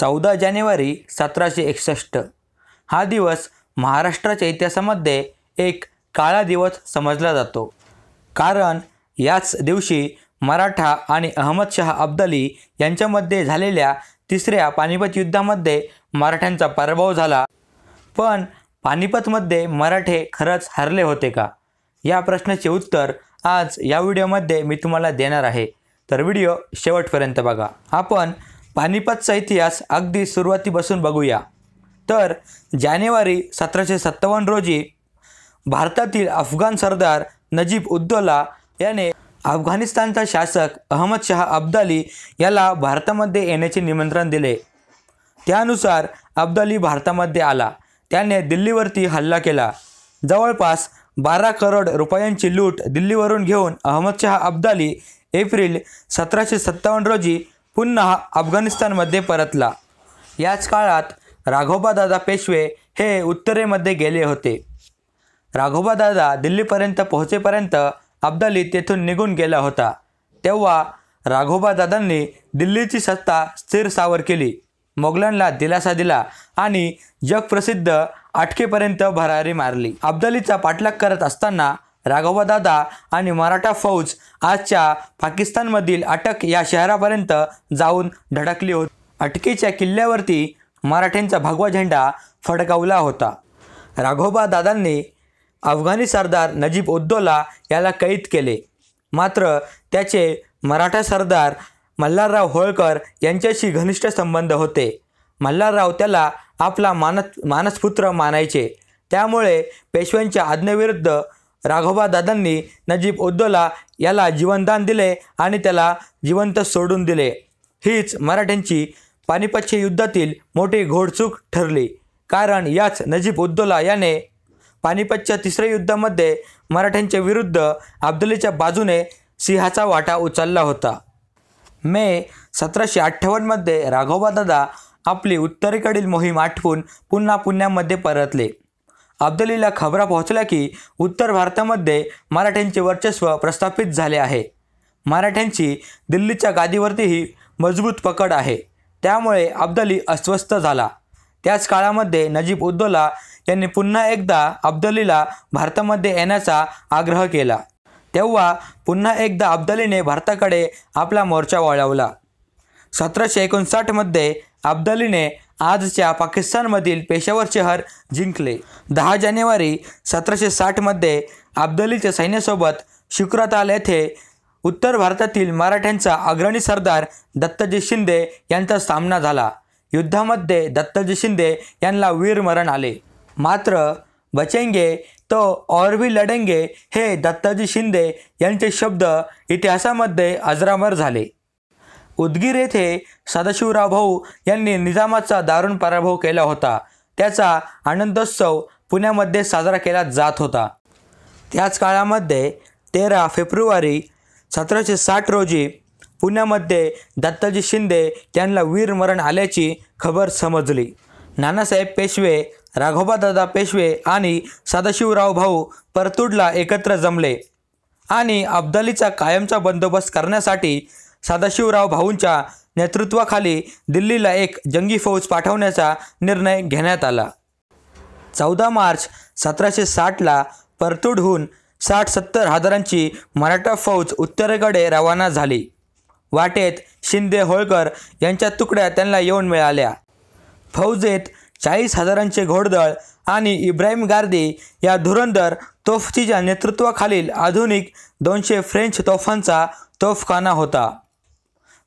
चौदा जानेवारी सतराशे एकसष्ट हा दिवस महाराष्ट्राच्या इतिहासामध्ये एक काळा दिवस समजला जातो कारण याच दिवशी मराठा आणि अहमदशहा अब्दाली यांच्यामध्ये झालेल्या तिसऱ्या पानिपत युद्धामध्ये मराठ्यांचा पराभव झाला पण पानिपतमध्ये मराठे खरंच हरले होते का या प्रश्नाचे उत्तर आज या व्हिडिओमध्ये मी तुम्हाला देणार आहे तर व्हिडिओ शेवटपर्यंत बघा आपण पानिपतचा इतिहास अगदी सुरुवातीपासून बघूया तर जानेवारी सतराशे सत्तावन्न रोजी भारतातील अफगाण सरदार नजीब उद्दोला याने अफगाणिस्तानचा शासक अहमद शाह अब्दाली याला भारतामध्ये येण्याचे निमंत्रण दिले त्यानुसार अब्दाली भारतामध्ये आला त्याने दिल्लीवरती हल्ला केला जवळपास बारा करोड रुपयांची लूट दिल्लीवरून घेऊन शाह अब्दाली एप्रिल सतराशे सत्तावन्न रोजी पुन्हा अफगाणिस्तानमध्ये परतला याच काळात राघोबादादा पेशवे हे उत्तरेमध्ये गेले होते राघोबादादा दिल्लीपर्यंत पोहोचेपर्यंत अब्दाली तेथून निघून गेला होता तेव्हा राघोबादादांनी दिल्लीची सत्ता स्थिर सावर केली मोगलांना दिलासा दिला आणि जगप्रसिद्ध आटकेपर्यंत भरारी मारली अब्दालीचा पाठलाग करत असताना राघोबा दादा आणि मराठा फौज आजच्या पाकिस्तानमधील अटक या शहरापर्यंत जाऊन धडकली होती अटकेच्या किल्ल्यावरती मराठ्यांचा भगवा झेंडा फडकावला होता राघोबा दादांनी अफगाणी सरदार नजीब उद्दोला याला कैद केले मात्र त्याचे मराठा सरदार मल्हारराव होळकर यांच्याशी घनिष्ठ संबंध होते मल्हारराव त्याला आपला मानस मानसपुत्र मानायचे त्यामुळे पेशव्यांच्या आज्ञेविरुद्ध राघोबा दादांनी नजीब उद्दोला याला जीवनदान दिले आणि त्याला जिवंत सोडून दिले हीच मराठ्यांची पानिपतच्या युद्धातील मोठी घोडचूक ठरली कारण याच नजीब उद्दोला याने पानिपतच्या तिसऱ्या युद्धामध्ये मराठ्यांच्या विरुद्ध अब्दुलीच्या बाजूने सिंहाचा वाटा उचलला होता मे सतराशे अठ्ठावन्नमध्ये दादा आपली उत्तरेकडील मोहीम आठवून पुन्हा पुण्यामध्ये परतले अब्दलीला खबरा पोहोचल्या की उत्तर भारतामध्ये मराठ्यांचे वर्चस्व प्रस्थापित झाले आहे मराठ्यांची दिल्लीच्या गादीवरतीही मजबूत पकड आहे त्यामुळे अब्दली अस्वस्थ झाला त्याच काळामध्ये नजीब उद्दोला यांनी पुन्हा एकदा अब्दलीला भारतामध्ये येण्याचा आग्रह केला तेव्हा पुन्हा एकदा अब्दलीने भारताकडे आपला मोर्चा वळवला सतराशे एकोणसाठमध्ये अब्दलीने आजच्या पाकिस्तानमधील पेशावर शहर जिंकले दहा जानेवारी सतराशे साठमध्ये अब्दलीच्या सैन्यासोबत शुक्रताल येथे उत्तर भारतातील मराठ्यांचा अग्रणी सरदार दत्ताजी शिंदे यांचा सामना झाला युद्धामध्ये दत्ताजी शिंदे यांना वीरमरण आले मात्र बचेंगे तो और भी लढेंगे हे दत्ताजी शिंदे यांचे शब्द इतिहासामध्ये अजरामर झाले उदगीर येथे सदाशिवराव भाऊ यांनी निजामाचा दारुण पराभव केला होता त्याचा आनंदोत्सव पुण्यामध्ये साजरा केला जात होता त्याच काळामध्ये तेरा फेब्रुवारी सतराशे साठ रोजी पुण्यामध्ये दत्ताजी शिंदे यांना वीरमरण आल्याची खबर समजली नानासाहेब पेशवे दादा पेशवे आणि सदाशिवराव भाऊ परतूडला एकत्र जमले आणि अब्दालीचा कायमचा बंदोबस्त करण्यासाठी सदाशिवराव भाऊंच्या नेतृत्वाखाली दिल्लीला एक जंगी फौज पाठवण्याचा निर्णय घेण्यात आला चौदा मार्च सतराशे साठला परतूडहून साठ सत्तर हजारांची मराठा फौज उत्तरेकडे रवाना झाली वाटेत शिंदे होळकर यांच्या तुकड्या त्यांना येऊन मिळाल्या फौजेत चाळीस हजारांचे घोडदळ आणि इब्राहिम गार्दी या धुरंधर तोफतीच्या नेतृत्वाखालील आधुनिक दोनशे फ्रेंच तोफांचा तोफखाना होता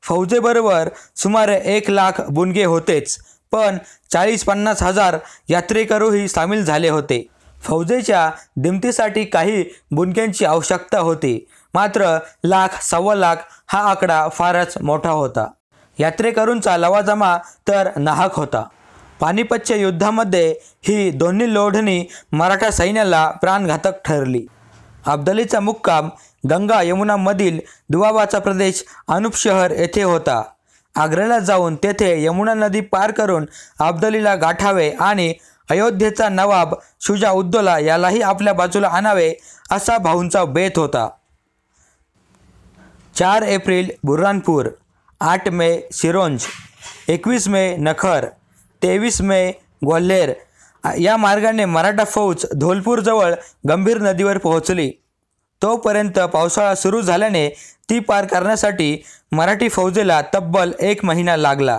फौजेबरोबर सुमारे एक लाख बुनगे होतेच पण चाळीस पन्नास हजार यात्रेकरूही सामील झाले होते फौजेच्या दिमतीसाठी काही बुनग्यांची आवश्यकता होती मात्र लाख सव्वा लाख हा आकडा फारच मोठा होता यात्रेकरूंचा लवाजमा तर नाहक होता पानिपतच्या युद्धामध्ये ही दोन्ही लोढणी मराठा सैन्याला प्राणघातक ठरली अब्दलीचा मुक्काम गंगा यमुनामधील दुवाबाचा प्रदेश अनुप शहर येथे होता आग्र्याला जाऊन तेथे यमुना नदी पार करून अब्दलीला गाठावे आणि अयोध्येचा नवाब शुजा उद्दोला यालाही आपल्या बाजूला आणावे असा भाऊंचा बेत होता चार एप्रिल बुरहानपूर आठ मे सिरोंज एकवीस मे नखर तेवीस मे ग्वाल्हेर या मार्गाने मराठा फौज धोलपूरजवळ गंभीर नदीवर पोहोचली तोपर्यंत पावसाळा सुरू झाल्याने ती पार करण्यासाठी मराठी फौजेला तब्बल एक महिना लागला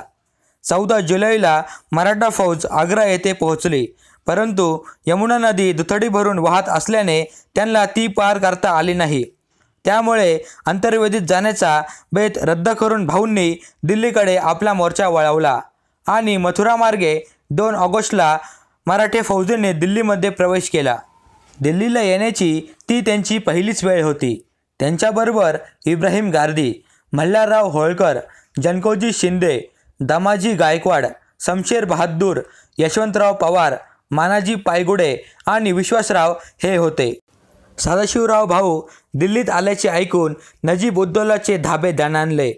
चौदा जुलैला मराठा फौज आग्रा येथे पोहोचली परंतु यमुना नदी दुथडी भरून वाहत असल्याने त्यांना ती पार करता आली नाही त्यामुळे अंतर्वेदीत जाण्याचा बेत रद्द करून भाऊंनी दिल्लीकडे आपला मोर्चा वळवला आणि मथुरामार्गे दोन ऑगस्टला मराठे फौजेने दिल्लीमध्ये प्रवेश केला दिल्लीला येण्याची ती त्यांची पहिलीच वेळ होती त्यांच्याबरोबर इब्राहिम गार्दी मल्हारराव होळकर जनकोजी शिंदे दामाजी गायकवाड समशेर बहादूर यशवंतराव पवार मानाजी पायगुडे आणि विश्वासराव हे होते सदाशिवराव भाऊ दिल्लीत आल्याचे ऐकून नजीब उद्दोलाचे धाबे आणले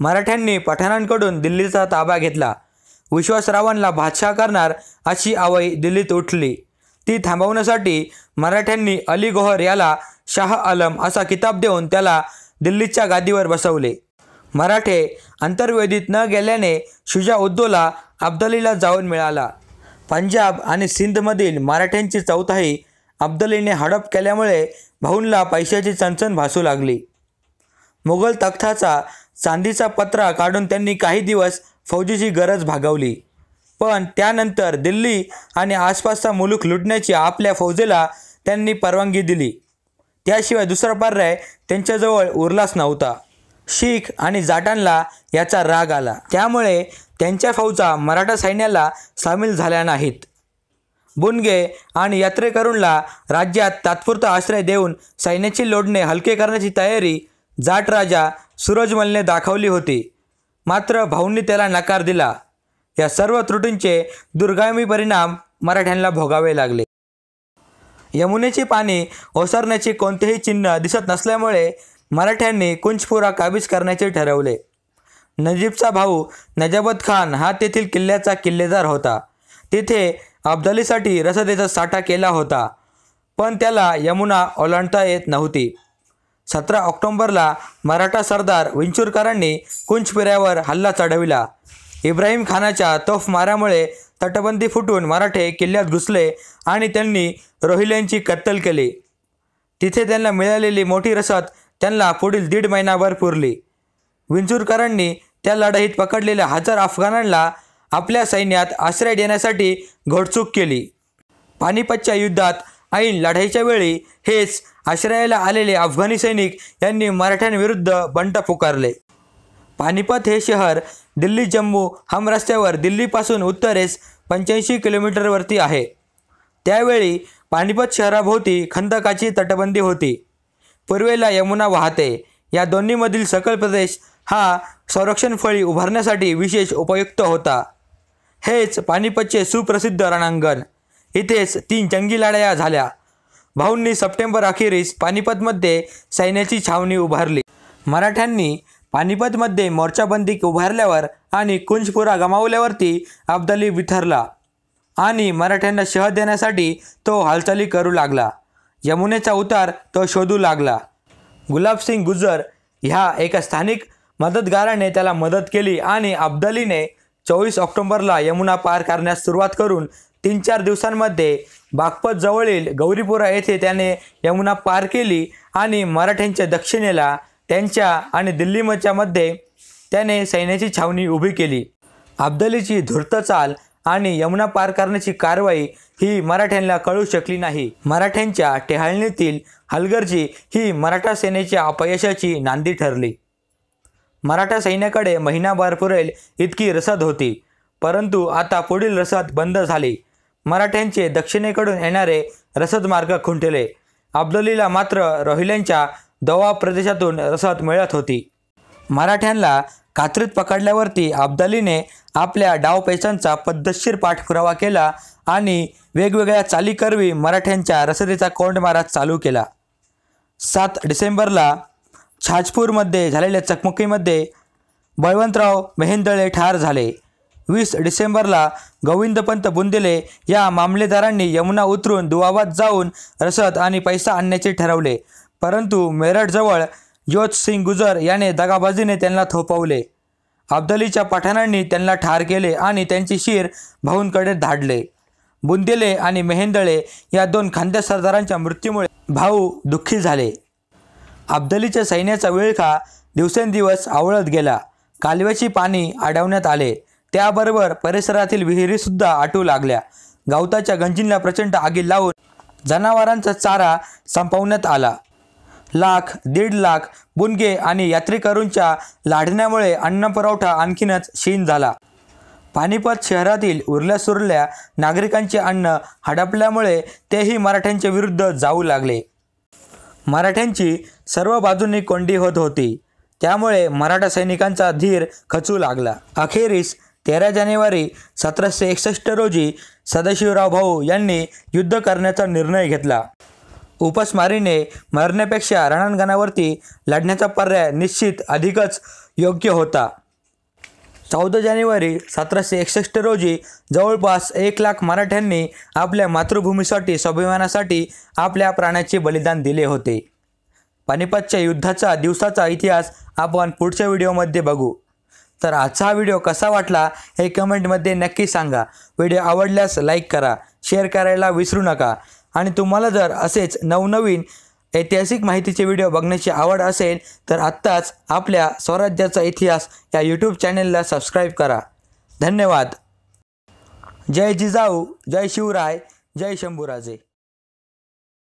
मराठ्यांनी पठाणांकडून दिल्लीचा ताबा घेतला विश्वासरावांना बादशाह करणार अशी आवई दिल्लीत उठली ती थांबवण्यासाठी मराठ्यांनी अली गोहर याला शाह आलम असा किताब देऊन त्याला दिल्लीच्या गादीवर बसवले मराठे अंतर्वेदीत न गेल्याने शुजा उद्दोला अब्दलीला जाऊन मिळाला पंजाब आणि सिंधमधील मराठ्यांची चौथाही अब्दलीने हडप केल्यामुळे भाऊंला पैशाची चणचण भासू लागली मुघल तख्ताचा चांदीचा पत्रा काढून त्यांनी काही दिवस फौजीची गरज भागवली पण त्यानंतर दिल्ली आणि आसपासचा मुलूक लुटण्याची आपल्या फौजेला त्यांनी परवानगी दिली त्याशिवाय दुसरा पर्याय त्यांच्याजवळ उरलाच नव्हता शीख आणि जाटांना याचा राग आला त्यामुळे त्यांच्या फौजा मराठा सैन्याला सामील झाल्या नाहीत बुनगे आणि यात्रेकरूंला राज्यात तात्पुरता आश्रय देऊन सैन्याची लोडणे हलके करण्याची तयारी जाट राजा सूरजमलने दाखवली होती मात्र भाऊंनी त्याला नकार दिला या सर्व त्रुटींचे दुर्गामी परिणाम मराठ्यांना भोगावे लागले यमुनेची पाणी ओसरण्याचे कोणतेही चिन्ह दिसत नसल्यामुळे मराठ्यांनी कुंचपुरा काबीज करण्याचे ठरवले नजीबचा भाऊ नजाबत खान हा तेथील किल्ल्याचा किल्लेदार होता तिथे अब्दालीसाठी रसदेचा साठा केला होता पण त्याला यमुना ओलांडता येत नव्हती सतरा ऑक्टोंबरला मराठा सरदार विंचुरकरांनी कुंचपुऱ्यावर हल्ला चढविला इब्राहिम खानाच्या माऱ्यामुळे तटबंदी फुटून मराठे किल्ल्यात घुसले आणि त्यांनी रोहिल्यांची कत्तल केली तिथे त्यांना मिळालेली मोठी रसद त्यांना पुढील दीड महिनाभर पुरली विंचूरकरांनी त्या लढाईत पकडलेल्या हजार अफगाणांना आपल्या सैन्यात आश्रय देण्यासाठी घोडचूक केली पानिपतच्या युद्धात ऐन लढाईच्या वेळी हेच आश्रयाला आलेले अफगाणी सैनिक यांनी मराठ्यांविरुद्ध बंड पुकारले पानिपत हे शहर दिल्ली जम्मू हम रस्त्यावर दिल्लीपासून उत्तरेस पंच्याऐंशी किलोमीटरवरती आहे त्यावेळी पानिपत शहराभोवती खंदकाची तटबंदी होती पूर्वेला यमुना वाहते या दोन्हीमधील सकल प्रदेश हा संरक्षण फळी उभारण्यासाठी विशेष उपयुक्त होता हेच पानिपतचे सुप्रसिद्ध रणांगण इथेच तीन जंगी लढाया झाल्या भाऊंनी सप्टेंबर अखेरीस पानिपतमध्ये सैन्याची छावणी उभारली मराठ्यांनी पानिपतमध्ये मोर्चाबंदी उभारल्यावर आणि कुंजपुरा गमावल्यावरती अब्दाली विथरला आणि मराठ्यांना शह देण्यासाठी तो हालचाली करू लागला यमुनेचा उतार तो शोधू लागला गुलाबसिंग गुजर ह्या एका स्थानिक मदतगाराने त्याला मदत केली आणि अब्दालीने चोवीस ऑक्टोंबरला यमुना पार करण्यास सुरुवात करून तीन चार दिवसांमध्ये बागपत जवळील गौरीपुरा येथे त्याने यमुना पार केली आणि मराठ्यांच्या दक्षिणेला त्यांच्या आणि मध्ये त्याने सैन्याची छावणी उभी केली अब्दलीची धूर्त चाल आणि यमुना पार करण्याची कारवाई ही मराठ्यांना कळू शकली नाही मराठ्यांच्या टेहाळणीतील हलगर्जी ही मराठा सेनेच्या अपयशाची नांदी ठरली मराठा सैन्याकडे महिनाभर पुरेल इतकी रसद होती परंतु आता पुढील रसद बंद झाली मराठ्यांचे दक्षिणेकडून येणारे रसद मार्ग खुंटले अब्दलीला मात्र रोहिल्यांच्या दवा प्रदेशातून रसद मिळत होती मराठ्यांना कात्रीत पकडल्यावरती अब्दालीने आपल्या पैशांचा पद्धतशीर पाठपुरावा केला आणि वेगवेगळ्या चालीकरवी मराठ्यांच्या रसदीचा कोंडमारा चालू केला सात डिसेंबरला छाजपूरमध्ये झालेल्या चकमकीमध्ये बळवंतराव मेहेंदळे ठार झाले वीस डिसेंबरला गोविंदपंत बुंदिले या मामलेदारांनी यमुना उतरून दुवावात जाऊन रसद आणि पैसा आणण्याचे ठरवले परंतु मेरठजवळ सिंग गुजर याने दगाबाजीने त्यांना थोपवले अब्दलीच्या पठाणांनी त्यांना ठार केले आणि त्यांची शिर भाऊंकडे धाडले बुंदेले आणि मेहेंदळे या दोन खांद्या सरदारांच्या मृत्यूमुळे भाऊ दुःखी झाले अब्दलीच्या सैन्याचा विळखा दिवसेंदिवस आवळत गेला कालव्याची पाणी अडवण्यात आले त्याबरोबर परिसरातील विहिरीसुद्धा आटू लागल्या गवताच्या गंजींना प्रचंड आगी लावून जनावरांचा चारा संपवण्यात आला लाख दीड लाख बुनगे आणि यात्रेकरूंच्या लाडण्यामुळे पुरवठा आणखीनच क्षीण झाला पानिपत शहरातील उरल्यासुरल्या नागरिकांचे अन्न हडपल्यामुळे तेही मराठ्यांच्या विरुद्ध जाऊ लागले मराठ्यांची सर्व बाजूंनी कोंडी होत होती त्यामुळे मराठा सैनिकांचा धीर खचू लागला अखेरीस तेरा जानेवारी सतराशे एकसष्ट रोजी सदाशिवराव भाऊ यांनी युद्ध करण्याचा निर्णय घेतला उपस्मारीने मरण्यापेक्षा रणांगणावरती लढण्याचा पर्याय निश्चित अधिकच योग्य होता चौदा जानेवारी सतराशे एकसष्ट रोजी जवळपास एक लाख मराठ्यांनी आपल्या मातृभूमीसाठी स्वाभिमानासाठी आपल्या प्राण्याचे बलिदान दिले होते पानिपतच्या युद्धाचा दिवसाचा इतिहास आपण पुढच्या व्हिडिओमध्ये बघू तर आजचा व्हिडिओ कसा वाटला हे कमेंटमध्ये नक्की सांगा व्हिडिओ आवडल्यास लाईक करा शेअर करायला विसरू नका आणि तुम्हाला जर असेच नवनवीन ऐतिहासिक माहितीचे व्हिडिओ बघण्याची आवड असेल तर आत्ताच आपल्या स्वराज्याचा इतिहास या यूट्यूब चॅनेलला सबस्क्राईब करा धन्यवाद जय जिजाऊ जय शिवराय जय शंभूराजे